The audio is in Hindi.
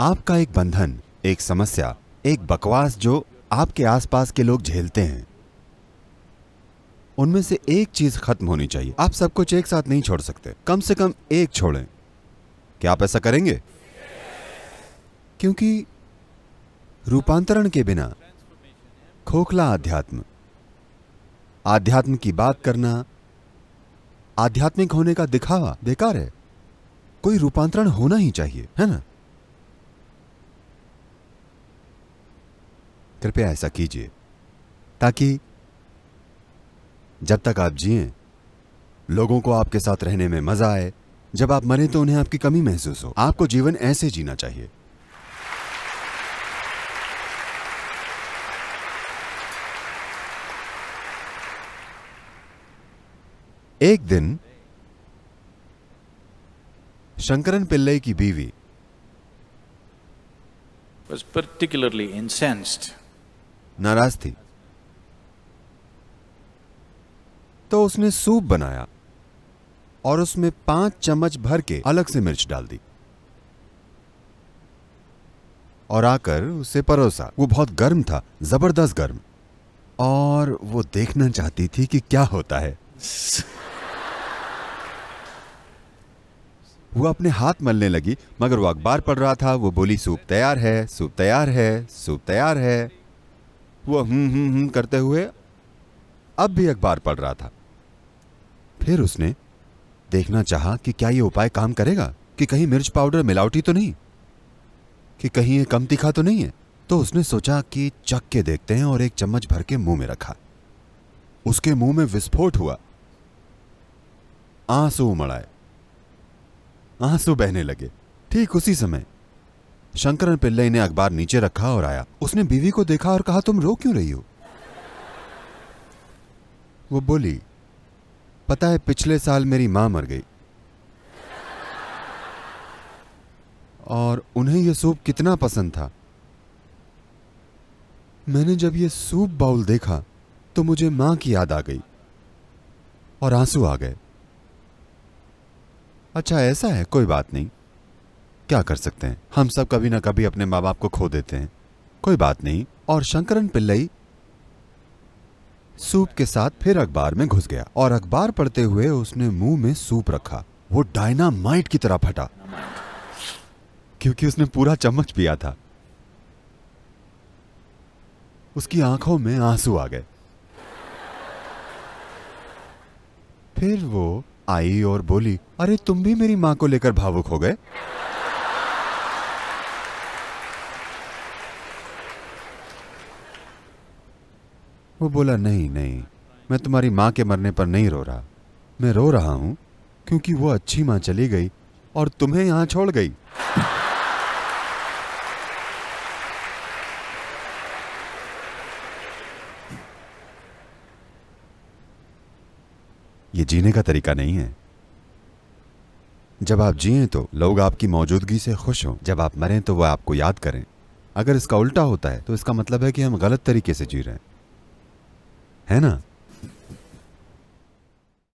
आपका एक बंधन एक समस्या एक बकवास जो आपके आसपास के लोग झेलते हैं उनमें से एक चीज खत्म होनी चाहिए आप सब कुछ एक साथ नहीं छोड़ सकते कम से कम एक छोड़ें क्या आप ऐसा करेंगे क्योंकि रूपांतरण के बिना खोखला अध्यात्म आध्यात्म की बात करना आध्यात्मिक होने का दिखावा बेकार है कोई रूपांतरण होना ही चाहिए है ना कृपया ऐसा कीजिए ताकि जब तक आप जिए लोगों को आपके साथ रहने में मजा आए जब आप मरे तो उन्हें आपकी कमी महसूस हो आपको जीवन ऐसे जीना चाहिए एक दिन शंकरन पिल्लई की बीवी was particularly incensed नाराज थी तो उसने सूप बनाया और उसमें पांच चम्मच भर के अलग से मिर्च डाल दी और आकर उसे परोसा वो बहुत गर्म था जबरदस्त गर्म और वो देखना चाहती थी कि क्या होता है वो अपने हाथ मलने लगी मगर वो अखबार पढ़ रहा था वो बोली सूप तैयार है सूप तैयार है सूप तैयार है वह हम्म हम्म हम्म करते हुए अब भी अखबार पढ़ रहा था फिर उसने देखना चाहा कि क्या यह उपाय काम करेगा कि कहीं मिर्च पाउडर मिलावटी तो नहीं कि कहीं ये कम तीखा तो नहीं है तो उसने सोचा कि चक के देखते हैं और एक चम्मच भर के मुंह में रखा उसके मुंह में विस्फोट हुआ आंसू उमड़ आए आंसू बहने लगे ठीक उसी समय शंकरन पिल्लई ने अखबार नीचे रखा और आया उसने बीवी को देखा और कहा तुम रो क्यों रही हो वो बोली पता है पिछले साल मेरी मां मर गई और उन्हें यह सूप कितना पसंद था मैंने जब यह सूप बाउल देखा तो मुझे मां की याद आ गई और आंसू आ गए अच्छा ऐसा है कोई बात नहीं क्या कर सकते हैं हम सब कभी ना कभी अपने माँ बाप को खो देते हैं कोई बात नहीं और शंकरन पिल्लई सूप के साथ फिर अखबार में घुस गया और अखबार पढ़ते हुए उसने मुंह में सूप रखा वो डायनामाइट की तरह फटा क्योंकि उसने पूरा चम्मच पिया था उसकी आंखों में आंसू आ गए फिर वो आई और बोली अरे तुम भी मेरी माँ को लेकर भावुक हो गए वो बोला नहीं नहीं मैं तुम्हारी माँ के मरने पर नहीं रो रहा मैं रो रहा हूँ क्योंकि वो अच्छी माँ चली गई और तुम्हें यहाँ छोड़ गई ये जीने का तरीका नहीं है जब आप जिए तो लोग आपकी मौजूदगी से खुश हों जब आप मरें तो वह आपको याद करें अगर इसका उल्टा होता है तो इसका मतलब है कि हम गलत तरीके से जी रहे हैं है ना